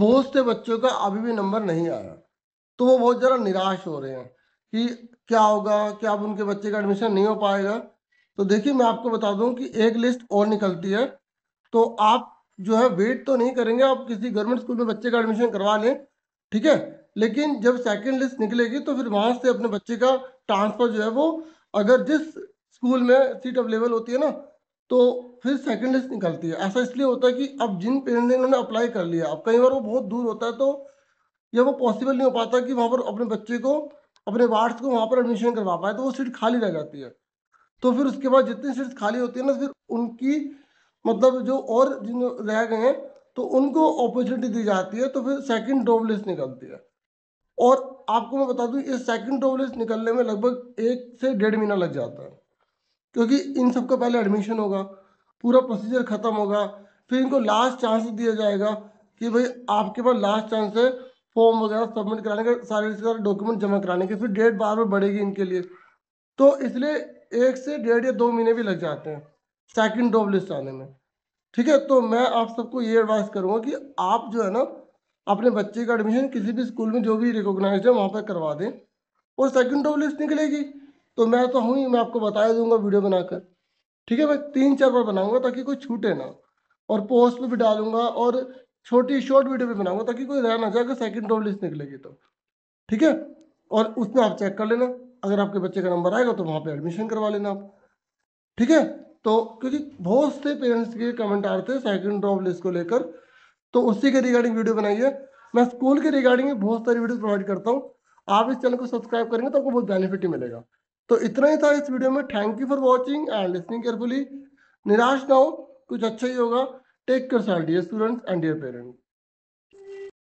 बहुत से बच्चों का अभी भी नंबर नहीं आया तो वो बहुत ज़रा निराश हो रहे हैं कि क्या होगा क्या अब उनके बच्चे का एडमिशन नहीं हो पाएगा तो देखिए मैं आपको बता दूं कि एक लिस्ट और निकलती है तो आप जो है वेट तो नहीं करेंगे आप किसी गवर्नमेंट स्कूल में बच्चे का एडमिशन करवा लें ठीक है लेकिन जब सेकेंड लिस्ट निकलेगी तो फिर वहाँ से अपने बच्चे का ट्रांसफ़र जो है वो अगर जिस स्कूल में सीट अवेलेबल होती है ना तो फिर सेकेंड लिस्ट निकलती है ऐसा इसलिए होता है कि अब जिन पेरेंट ने इन्होंने अप्लाई कर लिया अब कई बार वो बहुत दूर होता है तो या वो पॉसिबल नहीं हो पाता कि वहाँ पर अपने बच्चे को अपने वार्ड्स को वहाँ पर एडमिशन करवा पाए तो वो सीट खाली रह जाती है तो फिर उसके बाद जितनी सीट्स खाली होती है ना फिर उनकी मतलब जो और जिन रह गए हैं तो उनको अपॉर्चुनिटी दी जाती है तो फिर सेकेंड ड्रॉप लिस्ट निकलती है और आपको मैं बता दूँ इस सेकेंड ड्रॉप लिस्ट निकलने में लगभग एक से डेढ़ महीना लग जाता है क्योंकि इन सबका पहले एडमिशन होगा पूरा प्रोसीजर ख़त्म होगा फिर इनको लास्ट चांस दिया जाएगा कि भाई आपके पास लास्ट चांस है फॉर्म वगैरह सबमिट कराने के सारे सारे डॉक्यूमेंट जमा कराने के फिर डेट बार बार बढ़ेगी इनके लिए तो इसलिए एक से डेढ़ या दो महीने भी लग जाते हैं सेकंड डॉब लिस्ट आने में ठीक है तो मैं आप सबको ये एडवाइस करूँगा कि आप जो है ना अपने बच्चे का एडमिशन किसी भी स्कूल में जो भी रिकोगनाइज है वहाँ पर करवा दें और सेकेंड डॉब लिस्ट निकलेगी तो मैं तो हूँ ही मैं आपको बता दूंगा वीडियो बनाकर ठीक है मैं तीन चार बार बनाऊंगा ताकि कोई छूटे ना और पोस्ट पे भी डालूंगा और छोटी शॉर्ट वीडियो भी बनाऊंगा ताकि कोई रह ना जाएगा सेकेंड टॉप लिस्ट निकलेगी तो ठीक है और उसमें आप चेक कर लेना अगर आपके बच्चे का नंबर आएगा तो वहाँ पर एडमिशन करवा लेना आप ठीक है तो क्योंकि बहुत से पेरेंट्स के कमेंट आ रहे थे सेकंड ड्रॉप लिस्ट को लेकर तो उसी के रिगार्डिंग वीडियो बनाइए मैं स्कूल के रिगार्डिंग बहुत सारी वीडियो प्रोवाइड करता हूँ आप इस चैनल को सब्सक्राइब करेंगे तो आपको बहुत बेनिफिट ही मिलेगा तो इतना ही था इस वीडियो में thank you for watching and listening carefully निराश ना हो कुछ अच्छा ही होगा take care sir dear students and dear parents